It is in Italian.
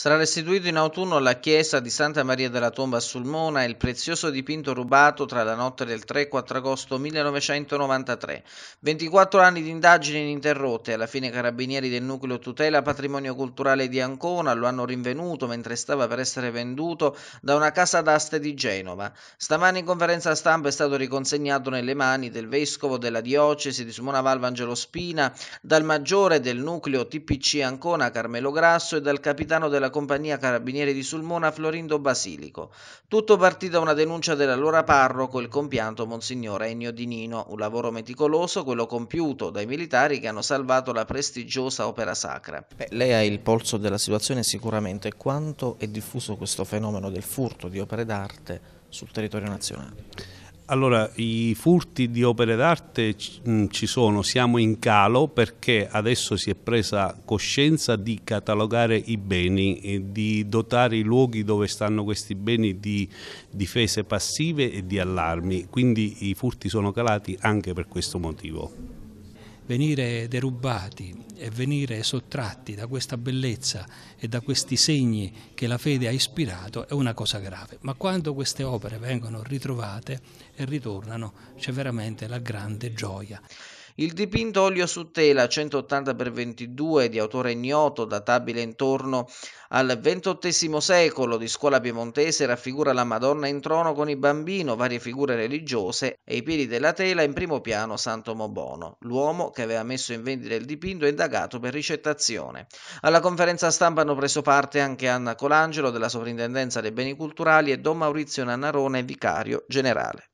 Sarà restituito in autunno alla chiesa di Santa Maria della Tomba a Sulmona il prezioso dipinto rubato tra la notte del 3 e 4 agosto 1993. 24 anni di indagini ininterrotte, alla fine i carabinieri del nucleo tutela patrimonio culturale di Ancona lo hanno rinvenuto mentre stava per essere venduto da una casa d'aste di Genova. Stamani in conferenza stampa è stato riconsegnato nelle mani del vescovo della diocesi di Sulmona Val Vangelo Spina, dal maggiore del nucleo TPC Ancona Carmelo Grasso e dal capitano della della compagnia carabinieri di Sulmona Florindo Basilico. Tutto partì da una denuncia dell'allora parroco, il compianto Monsignor Ennio Di Nino, un lavoro meticoloso, quello compiuto dai militari che hanno salvato la prestigiosa opera sacra. Beh, lei ha il polso della situazione sicuramente. Quanto è diffuso questo fenomeno del furto di opere d'arte sul territorio nazionale? Allora, i furti di opere d'arte ci sono, siamo in calo perché adesso si è presa coscienza di catalogare i beni, di dotare i luoghi dove stanno questi beni di difese passive e di allarmi, quindi i furti sono calati anche per questo motivo venire derubati e venire sottratti da questa bellezza e da questi segni che la fede ha ispirato è una cosa grave, ma quando queste opere vengono ritrovate e ritornano c'è veramente la grande gioia. Il dipinto olio su tela 180x22 di autore ignoto, databile intorno al XXVIII secolo di scuola piemontese, raffigura la Madonna in trono con il bambino, varie figure religiose e i piedi della tela in primo piano Santo Mobono. L'uomo che aveva messo in vendita il dipinto è indagato per ricettazione. Alla conferenza stampa hanno preso parte anche Anna Colangelo della Sovrintendenza dei Beni Culturali e Don Maurizio Nannarone, vicario generale.